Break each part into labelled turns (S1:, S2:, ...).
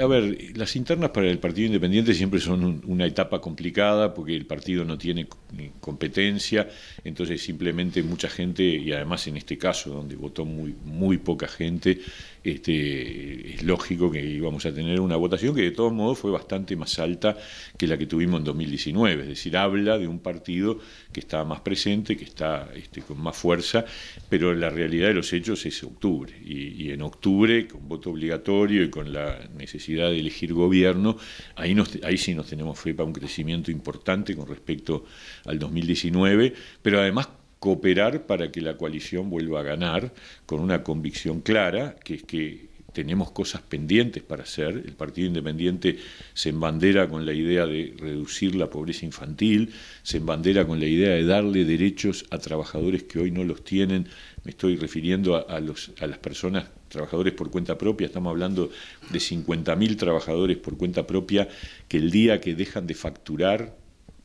S1: a ver, las internas para el Partido Independiente siempre son una etapa complicada porque el partido no tiene competencia, entonces simplemente mucha gente, y además en este caso donde votó muy, muy poca gente, este, es lógico que íbamos a tener una votación que de todos modos fue bastante más alta que la que tuvimos en 2019, es decir, habla de un partido que está más presente, que está este, con más fuerza, pero la realidad de los hechos es octubre, y, en octubre, con voto obligatorio y con la necesidad de elegir gobierno, ahí, nos, ahí sí nos tenemos fe para un crecimiento importante con respecto al 2019, pero además cooperar para que la coalición vuelva a ganar con una convicción clara, que es que tenemos cosas pendientes para hacer. El Partido Independiente se embandera con la idea de reducir la pobreza infantil, se embandera con la idea de darle derechos a trabajadores que hoy no los tienen. Me estoy refiriendo a, los, a las personas trabajadores por cuenta propia, estamos hablando de 50.000 trabajadores por cuenta propia que el día que dejan de facturar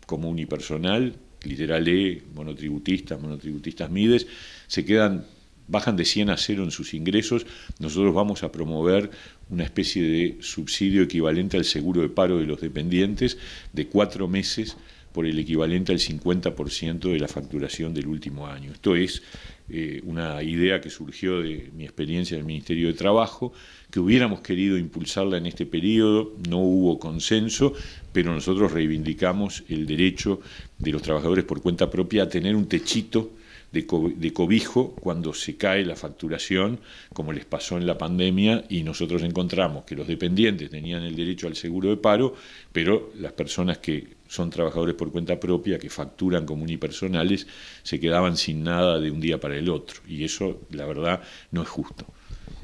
S1: como unipersonal literal E, monotributistas, monotributistas MIDES, se quedan, bajan de 100 a 0 en sus ingresos. Nosotros vamos a promover una especie de subsidio equivalente al seguro de paro de los dependientes de cuatro meses por el equivalente al 50% de la facturación del último año. Esto es eh, una idea que surgió de mi experiencia en el Ministerio de Trabajo, que hubiéramos querido impulsarla en este periodo, no hubo consenso, pero nosotros reivindicamos el derecho de los trabajadores por cuenta propia a tener un techito de, cobijo cuando se cae la facturación, como les pasó en la pandemia, y nosotros encontramos que los dependientes tenían el derecho al seguro de paro, pero las personas que son trabajadores por cuenta propia, que facturan como unipersonales, se quedaban sin nada de un día para el otro. Y eso, la verdad, no es justo.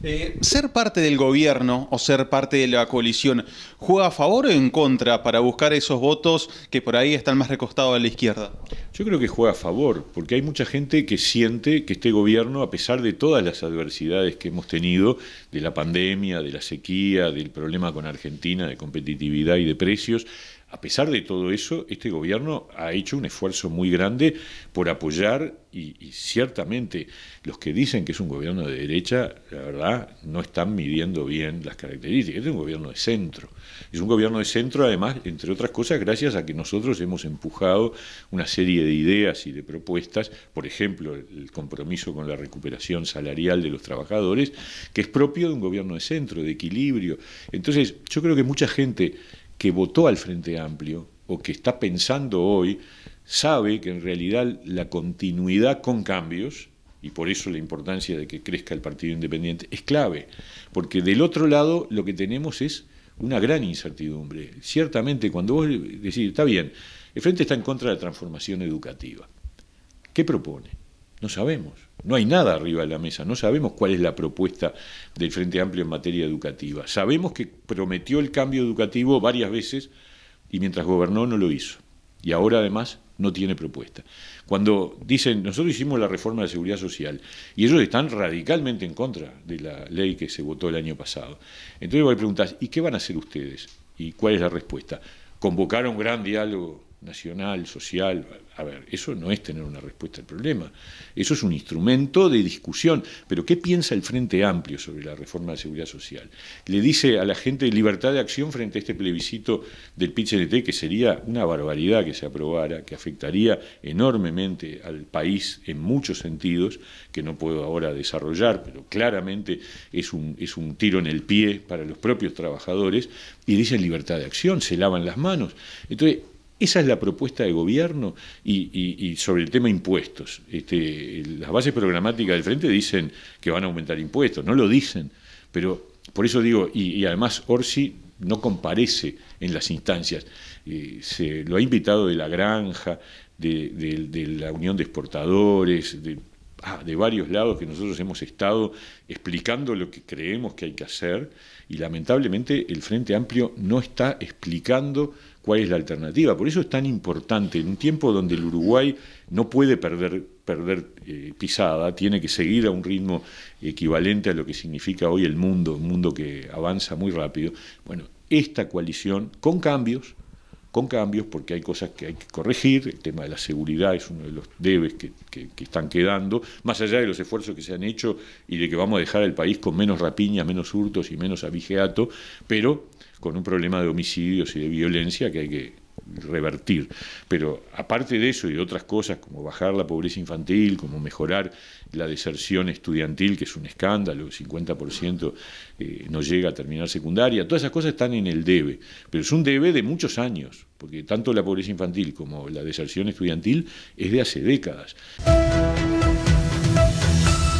S1: Eh, ¿Ser parte del gobierno o ser parte de la coalición juega a favor o en contra para buscar esos votos que por ahí están más recostados a la izquierda? Yo creo que juega a favor, porque hay mucha gente que siente que este gobierno, a pesar de todas las adversidades que hemos tenido, de la pandemia, de la sequía, del problema con Argentina, de competitividad y de precios, a pesar de todo eso, este gobierno ha hecho un esfuerzo muy grande por apoyar y, ciertamente los que dicen que es un gobierno de derecha, la verdad, no están midiendo bien las características. Este es un gobierno de centro. Es un gobierno de centro, además, entre otras cosas, gracias a que nosotros hemos empujado una serie de ideas y de propuestas, por ejemplo, el compromiso con la recuperación salarial de los trabajadores, que es propio de un gobierno de centro, de equilibrio. Entonces, yo creo que mucha gente que votó al Frente Amplio o que está pensando hoy sabe que en realidad la continuidad con cambios, y por eso la importancia de que crezca el Partido Independiente, es clave, porque del otro lado lo que tenemos es una gran incertidumbre. Ciertamente, cuando vos decís, está bien, el Frente está en contra de la transformación educativa, ¿qué propone? No sabemos. No hay nada arriba de la mesa, no sabemos cuál es la propuesta del Frente Amplio en materia educativa. Sabemos que prometió el cambio educativo varias veces y mientras gobernó no lo hizo. Y ahora además no tiene propuesta. Cuando dicen, nosotros hicimos la reforma de seguridad social y ellos están radicalmente en contra de la ley que se votó el año pasado. Entonces voy a preguntar, ¿y qué van a hacer ustedes? ¿Y cuál es la respuesta? Convocar un gran diálogo nacional, social. A ver, eso no es tener una respuesta al problema. Eso es un instrumento de discusión. Pero ¿qué piensa el Frente Amplio sobre la reforma de seguridad social? Le dice a la gente libertad de acción frente a este plebiscito del PICNT, que sería una barbaridad que se aprobara, que afectaría enormemente al país en muchos sentidos, que no puedo ahora desarrollar, pero claramente es un, es un tiro en el pie para los propios trabajadores, y dicen libertad de acción, se lavan las manos. Entonces, esa es la propuesta de gobierno y, sobre el tema impuestos. Este, las bases programáticas del Frente dicen que van a aumentar impuestos, no lo dicen, pero por eso digo, y, además Orsi no comparece en las instancias. Eh, se, lo ha invitado de la granja, de, la Unión de Exportadores, ah, de varios lados que nosotros hemos estado explicando lo que creemos que hay que hacer y lamentablemente el Frente Amplio no está explicando cuál es la alternativa. Por eso es tan importante, en un tiempo donde el Uruguay no puede perder, perder eh, pisada, tiene que seguir a un ritmo equivalente a lo que significa hoy el mundo, un mundo que avanza muy rápido. Bueno, esta coalición, con cambios, con cambios porque hay cosas que hay que corregir, el tema de la seguridad es uno de los debes que, que, están quedando, más allá de los esfuerzos que se han hecho y de que vamos a dejar el país con menos rapiñas, menos hurtos y menos avigeato pero con un problema de homicidios y de violencia que hay que, revertir. Pero aparte de eso y otras cosas, como bajar la pobreza infantil, como mejorar la deserción estudiantil, que es un escándalo, el 50% eh, no llega a terminar secundaria, todas esas cosas están en el debe, pero es un debe de muchos años, porque tanto la pobreza infantil como la deserción estudiantil es de hace décadas.